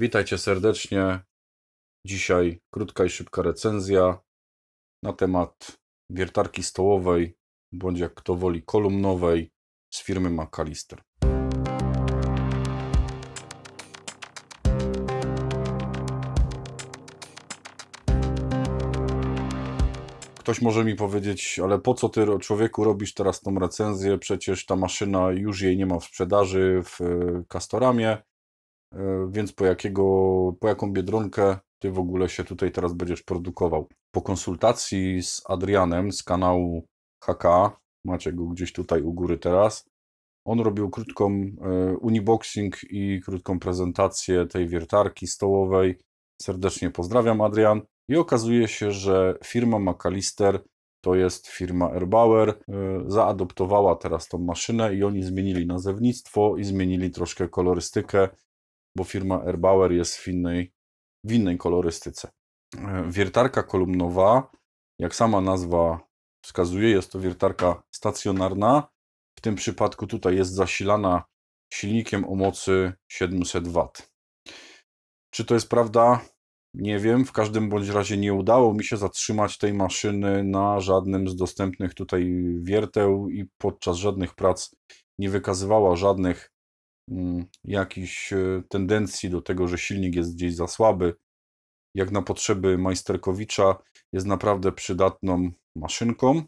Witajcie serdecznie. Dzisiaj krótka i szybka recenzja na temat wiertarki stołowej, bądź jak kto woli, kolumnowej z firmy McAllister. Ktoś może mi powiedzieć, ale po co ty, człowieku, robisz teraz tą recenzję? Przecież ta maszyna już jej nie ma w sprzedaży w e, Castoramie E, więc po, jakiego, po jaką biedronkę ty w ogóle się tutaj teraz będziesz produkował? Po konsultacji z Adrianem z kanału HK, macie go gdzieś tutaj u góry teraz, on robił krótką e, uniboxing i krótką prezentację tej wiertarki stołowej. Serdecznie pozdrawiam, Adrian. I okazuje się, że firma McAllister to jest firma Erbauer, e, zaadoptowała teraz tą maszynę i oni zmienili nazewnictwo i zmienili troszkę kolorystykę bo firma Erbauer jest w innej, w innej kolorystyce. E, wiertarka kolumnowa, jak sama nazwa wskazuje, jest to wiertarka stacjonarna. W tym przypadku tutaj jest zasilana silnikiem o mocy 700 W. Czy to jest prawda? Nie wiem. W każdym bądź razie nie udało mi się zatrzymać tej maszyny na żadnym z dostępnych tutaj wierteł i podczas żadnych prac nie wykazywała żadnych Mm, jakichś e, tendencji do tego, że silnik jest gdzieś za słaby, jak na potrzeby majsterkowicza, jest naprawdę przydatną maszynką.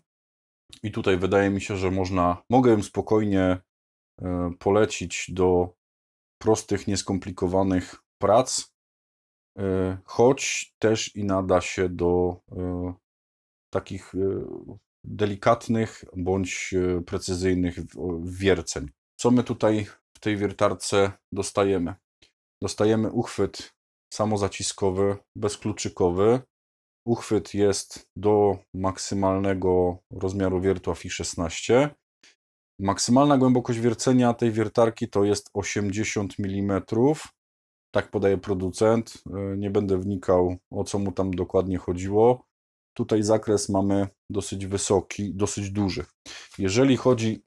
I tutaj wydaje mi się, że można, mogę ją spokojnie e, polecić do prostych, nieskomplikowanych prac, e, choć też i nada się do takich delikatnych bądź precyzyjnych wierceń. Co my tutaj w tej wiertarce dostajemy. Dostajemy uchwyt samozaciskowy, bezkluczykowy. Uchwyt jest do maksymalnego rozmiaru wiertła FI16. Maksymalna głębokość wiercenia tej wiertarki to jest 80 mm. Tak podaje producent. Y, nie będę wnikał, o co mu tam dokładnie chodziło. Tutaj zakres mamy dosyć wysoki, dosyć duży. Jeżeli chodzi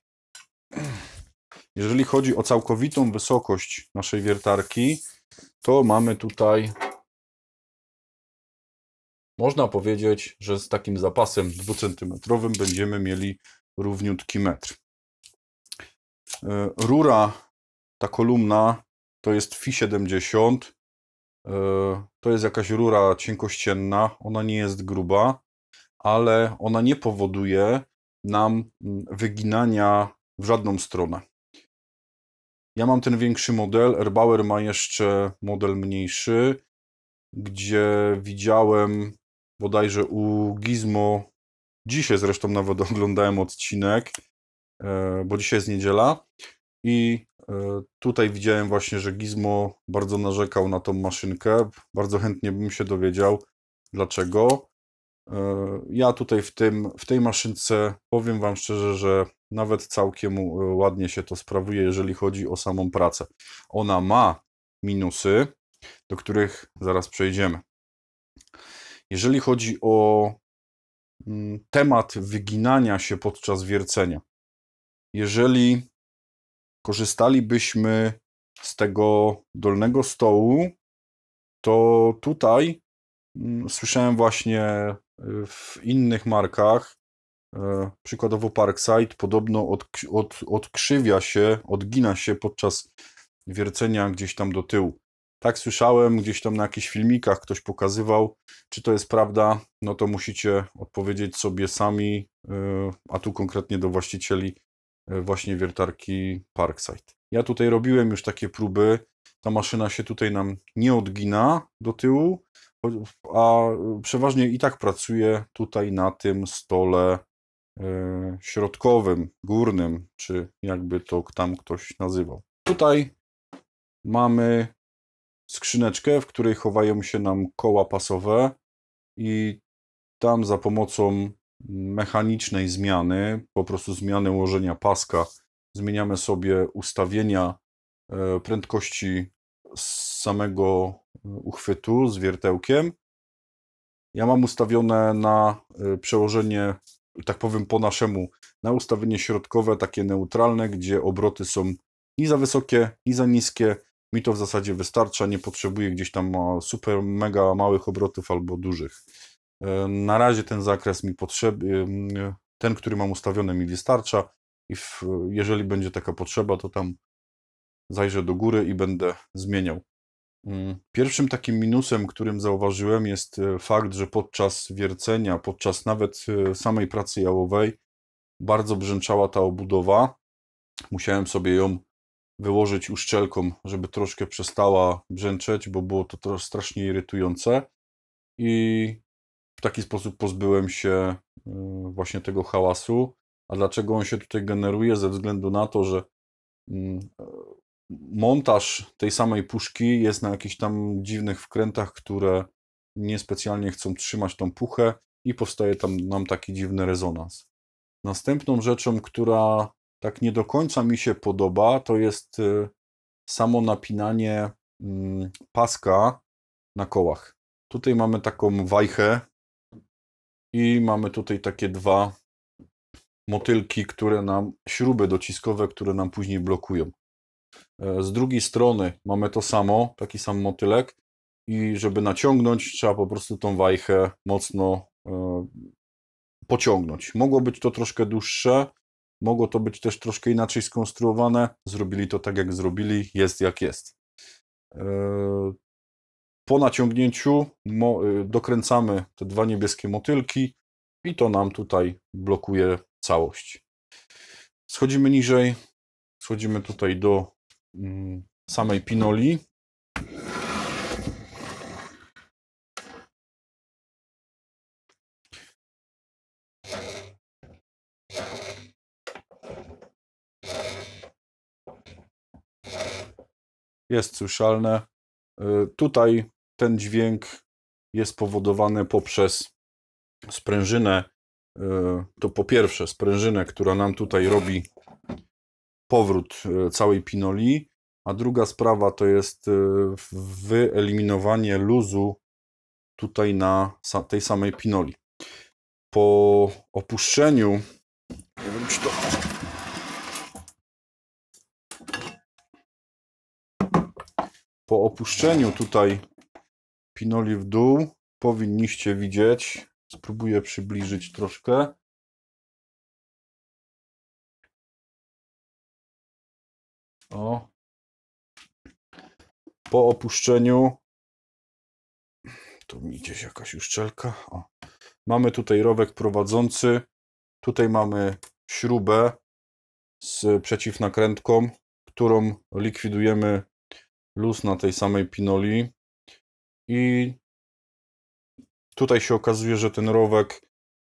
jeżeli chodzi o całkowitą wysokość naszej wiertarki, to mamy tutaj, można powiedzieć, że z takim zapasem 2 cm będziemy mieli równiutki metr. E, rura, ta kolumna, to jest Fi70. E, to jest jakaś rura cienkościenna, ona nie jest gruba, ale ona nie powoduje nam mm, wyginania w żadną stronę. Ja mam ten większy model, Erbauer ma jeszcze model mniejszy, gdzie widziałem bodajże u Gizmo, dzisiaj zresztą nawet oglądałem odcinek, e, bo dzisiaj jest niedziela i e, tutaj widziałem właśnie, że Gizmo bardzo narzekał na tą maszynkę, bardzo chętnie bym się dowiedział dlaczego. E, ja tutaj w, tym, w tej maszynce powiem Wam szczerze, że nawet całkiem e, ładnie się to sprawuje, jeżeli chodzi o samą pracę. Ona ma minusy, do których zaraz przejdziemy. Jeżeli chodzi o mm, temat wyginania się podczas wiercenia, jeżeli korzystalibyśmy z tego dolnego stołu, to tutaj mm, słyszałem właśnie w innych markach, e, przykładowo Parkside, podobno od, od, odkrzywia się, odgina się podczas wiercenia gdzieś tam do tyłu. Tak słyszałem, gdzieś tam na jakichś filmikach ktoś pokazywał. Czy to jest prawda? No to musicie odpowiedzieć sobie sami, e, a tu konkretnie do właścicieli e, właśnie wiertarki Parkside. Ja tutaj robiłem już takie próby. Ta maszyna się tutaj nam nie odgina do tyłu, a y, przeważnie i tak pracuję tutaj na tym stole y, środkowym, górnym, czy jakby to tam ktoś nazywał. Tutaj mamy skrzyneczkę, w której chowają się nam koła pasowe i tam za pomocą mechanicznej zmiany, po prostu zmiany ułożenia paska, zmieniamy sobie ustawienia e, prędkości samego uchwytu z wiertełkiem. Ja mam ustawione na y, przełożenie, tak powiem po naszemu, na ustawienie środkowe, takie neutralne, gdzie obroty są ni za wysokie, ni za niskie. Mi to w zasadzie wystarcza, nie potrzebuję gdzieś tam super, mega małych obrotów albo dużych. E, na razie ten zakres mi potrzebny, ten, który mam ustawiony mi wystarcza i w, jeżeli będzie taka potrzeba, to tam zajrzę do góry i będę zmieniał. Mm. Pierwszym takim minusem, którym zauważyłem, jest e, fakt, że podczas wiercenia, podczas nawet e, samej pracy jałowej, bardzo brzęczała ta obudowa. Musiałem sobie ją wyłożyć uszczelką, żeby troszkę przestała brzęczeć, bo było to strasznie irytujące. I w taki sposób pozbyłem się e, właśnie tego hałasu. A dlaczego on się tutaj generuje? Ze względu na to, że mm, montaż tej samej puszki jest na jakichś tam dziwnych wkrętach, które niespecjalnie chcą trzymać tą puchę i powstaje tam nam taki dziwny rezonans. Następną rzeczą, która tak nie do końca mi się podoba, to jest y, samo napinanie mm, paska na kołach. Tutaj mamy taką wajchę i mamy tutaj takie dwa motylki, które nam, śruby dociskowe, które nam później blokują. E, z drugiej strony mamy to samo, taki sam motylek i żeby naciągnąć, trzeba po prostu tą wajchę mocno e, pociągnąć. Mogło być to troszkę dłuższe, mogło to być też troszkę inaczej skonstruowane. Zrobili to tak, jak zrobili, jest jak jest. E, po naciągnięciu dokręcamy te dwa niebieskie motylki i to nam tutaj blokuje całość. Schodzimy niżej, schodzimy tutaj do Mm, samej pinoli. Jest słyszalne. Y, tutaj ten dźwięk jest powodowany poprzez sprężynę. Y, to po pierwsze sprężynę, która nam tutaj robi powrót e, całej Pinoli, a druga sprawa to jest e, wyeliminowanie luzu tutaj na tej samej Pinoli. Po opuszczeniu, nie wiem czy to po opuszczeniu tutaj pinoli w dół powinniście widzieć, spróbuję przybliżyć troszkę, O. Po opuszczeniu. Tu mi gdzieś jakaś uszczelka. O. Mamy tutaj rowek prowadzący. Tutaj mamy śrubę z przeciwnakrętką, którą likwidujemy luz na tej samej pinoli. I tutaj się okazuje, że ten rowek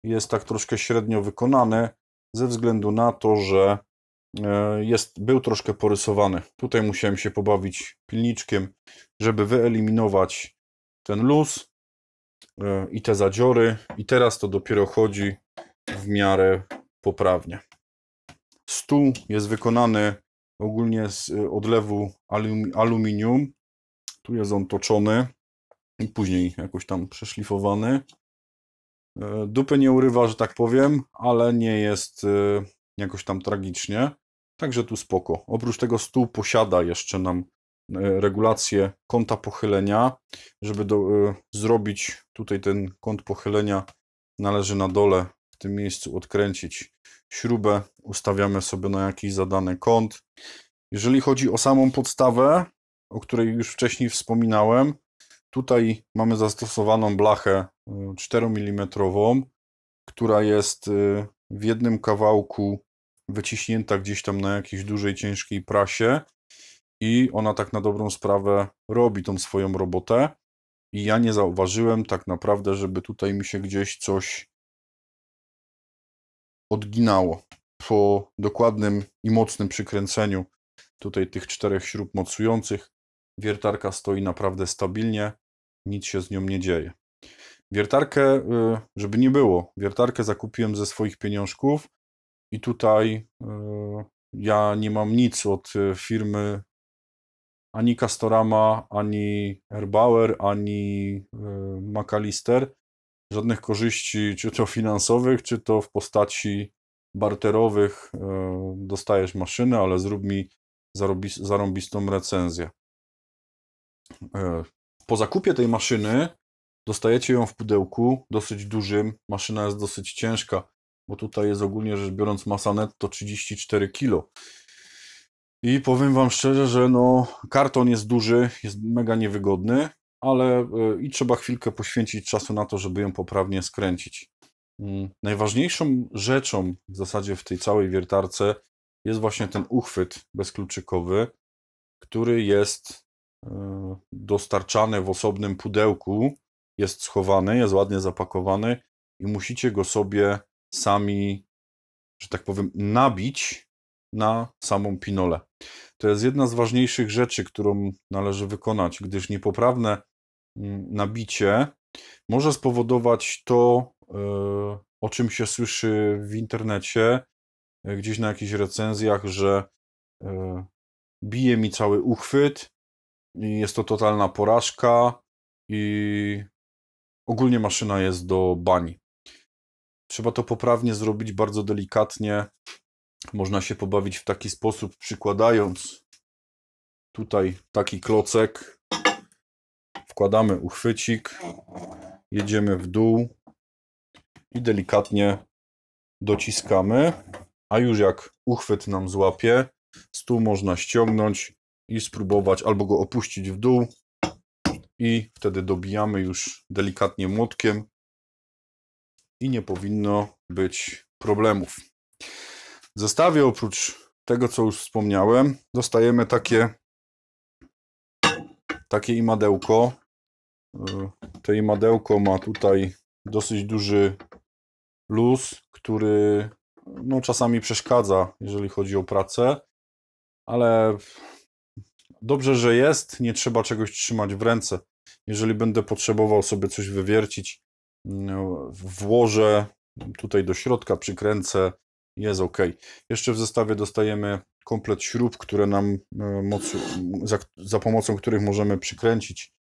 jest tak troszkę średnio wykonany ze względu na to, że E, jest, był troszkę porysowany. Tutaj musiałem się pobawić pilniczkiem, żeby wyeliminować ten luz e, i te zadziory. I teraz to dopiero chodzi w miarę poprawnie. Stół jest wykonany ogólnie z e, odlewu aluminium. Tu jest on toczony i później jakoś tam przeszlifowany. Dupy nie urywa, że tak powiem, ale nie jest jakoś tam tragicznie. Także tu spoko. Oprócz tego stół posiada jeszcze nam e, regulację kąta pochylenia. Żeby do, y, zrobić tutaj ten kąt pochylenia, należy na dole w tym miejscu odkręcić śrubę. Ustawiamy sobie na jakiś zadany kąt. Jeżeli chodzi o samą podstawę, o której już wcześniej wspominałem, tutaj mamy zastosowaną blachę 4 e, mm, która jest w jednym kawałku wyciśnięta gdzieś tam na jakiejś dużej, ciężkiej prasie i ona tak na dobrą sprawę robi tą swoją robotę. I ja nie zauważyłem tak naprawdę, żeby tutaj mi się gdzieś coś odginało. Po dokładnym i mocnym przykręceniu tutaj tych czterech śrub mocujących wiertarka stoi naprawdę stabilnie, nic się z nią nie dzieje. Wiertarkę, y, żeby nie było, wiertarkę zakupiłem ze swoich pieniążków. I tutaj e, ja nie mam nic od e, firmy ani Castorama, ani Erbauer, ani e, McAllister. Żadnych korzyści, czy to finansowych, czy to w postaci barterowych. Dostajesz maszynę, ale zrób mi zarąbistą recenzję. Po zakupie tej maszyny dostajecie ją w pudełku dosyć dużym. Maszyna jest dosyć ciężka bo tutaj jest ogólnie rzecz biorąc masa netto 34 kg. I powiem Wam szczerze, że no, karton jest duży, jest mega niewygodny, ale e, i trzeba chwilkę poświęcić czasu na to, żeby ją poprawnie skręcić. Mm, najważniejszą rzeczą w zasadzie w tej całej wiertarce jest właśnie ten uchwyt bezkluczykowy, który jest e, dostarczany w osobnym pudełku, jest schowany, jest ładnie zapakowany i musicie go sobie sami, że tak powiem, nabić na samą pinolę. To jest jedna z ważniejszych rzeczy, którą należy wykonać, gdyż niepoprawne mm, nabicie może spowodować to, e, o czym się słyszy w internecie, e, gdzieś na jakichś recenzjach, że e, bije mi cały uchwyt, jest to totalna porażka i ogólnie maszyna jest do bani. Trzeba to poprawnie zrobić, bardzo delikatnie. Można się pobawić w taki sposób, przykładając tutaj taki klocek. Wkładamy uchwycik, jedziemy w dół i delikatnie dociskamy. A już jak uchwyt nam złapie, stół można ściągnąć i spróbować albo go opuścić w dół i wtedy dobijamy już delikatnie młotkiem i nie powinno być problemów. W zestawie oprócz tego, co już wspomniałem, dostajemy takie, takie imadełko. E, to imadełko ma tutaj dosyć duży luz, który no, czasami przeszkadza, jeżeli chodzi o pracę, ale dobrze, że jest, nie trzeba czegoś trzymać w ręce. Jeżeli będę potrzebował sobie coś wywiercić, no, włożę tutaj do środka, przykręcę, jest ok. Jeszcze w zestawie dostajemy komplet śrub, które nam e, moc, za, za pomocą których możemy przykręcić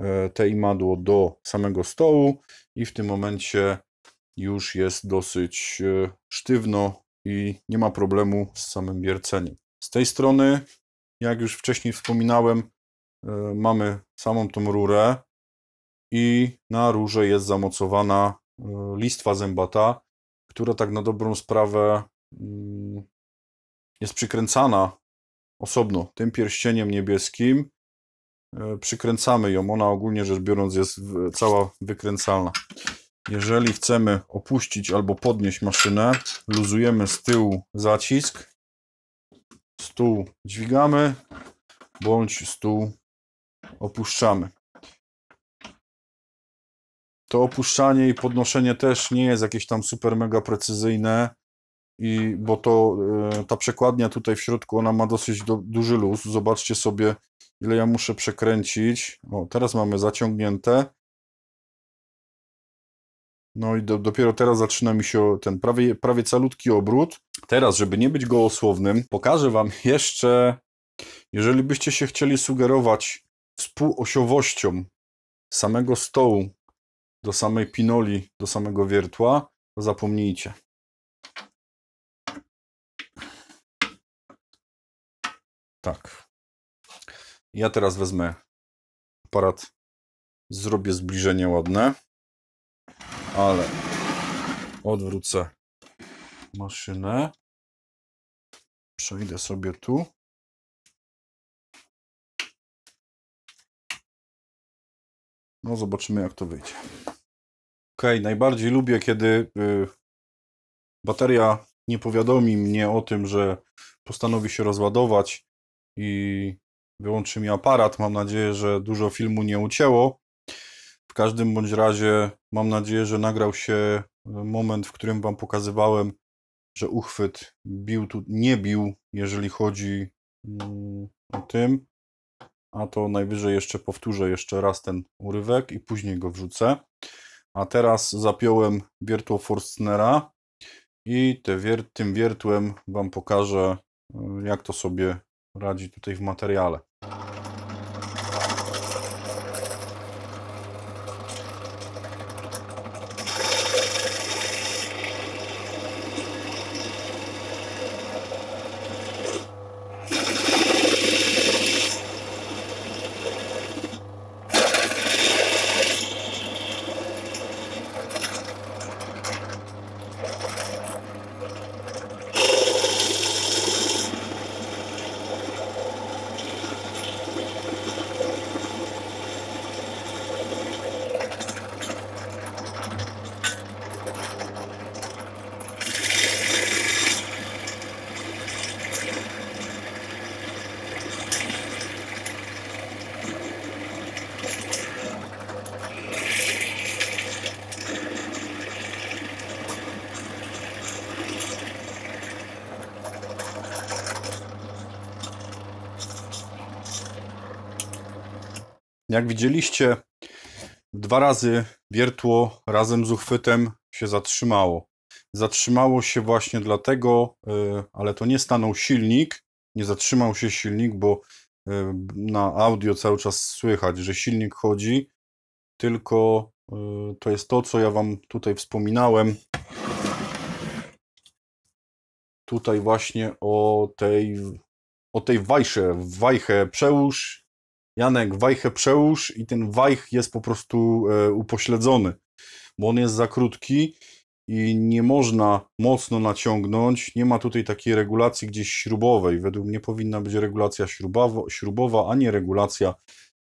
e, te imadło do samego stołu i w tym momencie już jest dosyć e, sztywno i nie ma problemu z samym wierceniem. Z tej strony, jak już wcześniej wspominałem, mamy samą tą rurę, i na rurze jest zamocowana e, listwa zębata, która tak na dobrą sprawę mm, jest przykręcana osobno tym pierścieniem niebieskim. E, przykręcamy ją, ona ogólnie rzecz biorąc jest cała wykręcalna. Jeżeli chcemy opuścić albo podnieść maszynę, luzujemy z tyłu zacisk, stół dźwigamy, bądź stół opuszczamy to opuszczanie i podnoszenie też nie jest jakieś tam super mega precyzyjne, i, bo to e, ta przekładnia tutaj w środku, ona ma dosyć do, duży luz. Zobaczcie sobie, ile ja muszę przekręcić. O, teraz mamy zaciągnięte. No i do, dopiero teraz zaczyna mi się ten prawie, prawie calutki obrót. Teraz, żeby nie być gołosłownym, pokażę Wam jeszcze, jeżeli byście się chcieli sugerować współosiowością samego stołu do samej pinoli, do samego wiertła, to zapomnijcie. Tak. Ja teraz wezmę aparat, zrobię zbliżenie ładne, ale odwrócę maszynę. Przejdę sobie tu. No, zobaczymy, jak to wyjdzie. Okej, okay, najbardziej lubię, kiedy y, bateria nie powiadomi mnie o tym, że postanowi się rozładować i wyłączy mi aparat. Mam nadzieję, że dużo filmu nie ucięło. W każdym bądź razie mam nadzieję, że nagrał się y, moment, w którym Wam pokazywałem, że uchwyt bił tu, nie bił, jeżeli chodzi mm, o tym. A to najwyżej jeszcze powtórzę jeszcze raz ten urywek i później go wrzucę. A teraz zapiąłem wiertło Forstnera i te wier tym wiertłem Wam pokażę, y, jak to sobie radzi tutaj w materiale. Jak widzieliście, dwa razy wiertło razem z uchwytem się zatrzymało. Zatrzymało się właśnie dlatego, y, ale to nie stanął silnik, nie zatrzymał się silnik, bo y, na audio cały czas słychać, że silnik chodzi, tylko y, to jest to, co ja Wam tutaj wspominałem. Tutaj właśnie o tej, o tej wajsze, wajchę przełóż Janek, wajchę przełóż i ten wajch jest po prostu e, upośledzony, bo on jest za krótki i nie można mocno naciągnąć. Nie ma tutaj takiej regulacji gdzieś śrubowej. Według mnie powinna być regulacja śrubowa, śrubowa a nie regulacja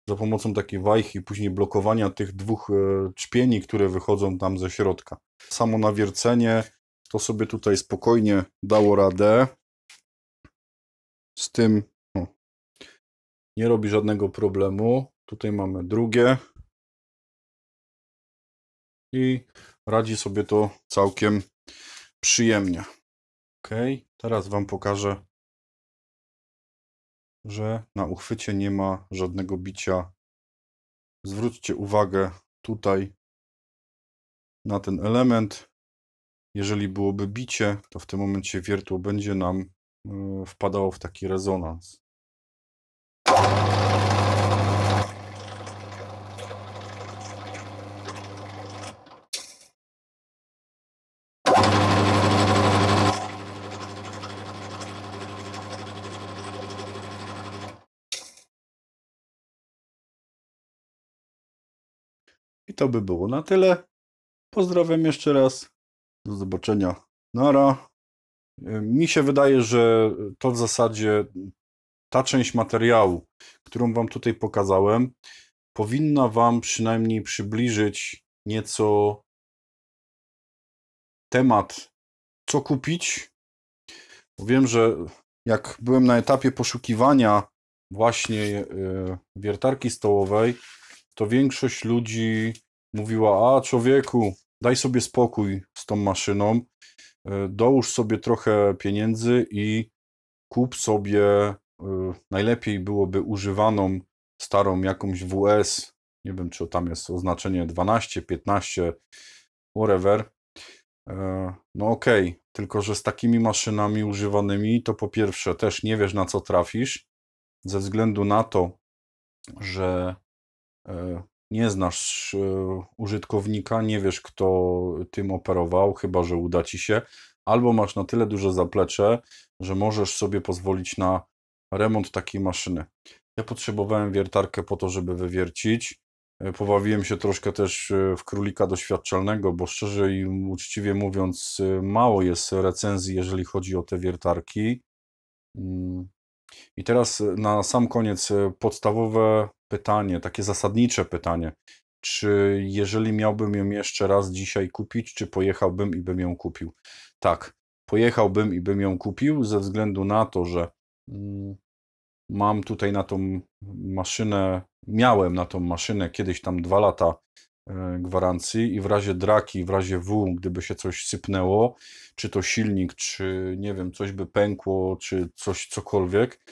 za pomocą takiej wajchy i później blokowania tych dwóch e, czpieni, które wychodzą tam ze środka. Samo nawiercenie to sobie tutaj spokojnie dało radę. Z tym nie robi żadnego problemu. Tutaj mamy drugie. I radzi sobie to całkiem przyjemnie. Ok, teraz Wam pokażę, że na uchwycie nie ma żadnego bicia. Zwróćcie uwagę tutaj na ten element. Jeżeli byłoby bicie, to w tym momencie wiertło będzie nam e, wpadało w taki rezonans. I to by było na tyle. Pozdrawiam jeszcze raz. Do zobaczenia. Nara. Mi się wydaje, że to w zasadzie ta część materiału, którą Wam tutaj pokazałem, powinna Wam przynajmniej przybliżyć nieco temat, co kupić. Wiem, że jak byłem na etapie poszukiwania właśnie e, wiertarki stołowej, to większość ludzi mówiła: A człowieku, daj sobie spokój z tą maszyną, e, dołóż sobie trochę pieniędzy i kup sobie Y, najlepiej byłoby używaną starą jakąś WS, nie wiem czy tam jest oznaczenie 12, 15, whatever. Y, no okej, okay. tylko że z takimi maszynami używanymi to po pierwsze też nie wiesz na co trafisz, ze względu na to, że y, nie znasz użytkownika, nie wiesz kto tym operował, chyba że uda ci się, albo masz na tyle duże zaplecze, że możesz sobie pozwolić na remont takiej maszyny. Ja potrzebowałem wiertarkę po to, żeby wywiercić. E, pobawiłem się troszkę też e, w królika doświadczalnego, bo szczerze i uczciwie mówiąc, e, mało jest recenzji, jeżeli chodzi o te wiertarki. Mm. I teraz na sam koniec podstawowe pytanie, takie zasadnicze pytanie. Czy jeżeli miałbym ją jeszcze raz dzisiaj kupić, czy pojechałbym i bym ją kupił? Tak, pojechałbym i bym ją kupił ze względu na to, że Mm, mam tutaj na tą maszynę, miałem na tą maszynę kiedyś tam dwa lata e, gwarancji i w razie draki, w razie W, gdyby się coś sypnęło, czy to silnik, czy nie wiem, coś by pękło, czy coś cokolwiek,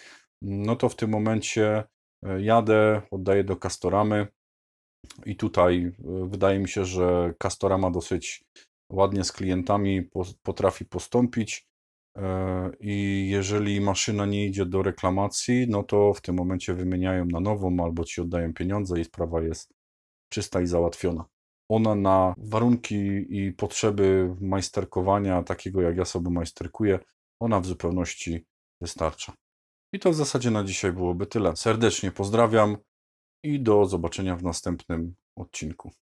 no to w tym momencie e, jadę, oddaję do Castoramy i tutaj e, wydaje mi się, że Castorama dosyć ładnie z klientami, potrafi postąpić. E, I jeżeli maszyna nie idzie do reklamacji, no to w tym momencie wymieniają na nową albo ci oddają pieniądze i sprawa jest czysta i załatwiona. Ona na warunki i potrzeby majsterkowania, takiego jak ja sobie majsterkuję, ona w zupełności wystarcza. I to w zasadzie na dzisiaj byłoby tyle. Serdecznie pozdrawiam i do zobaczenia w następnym odcinku.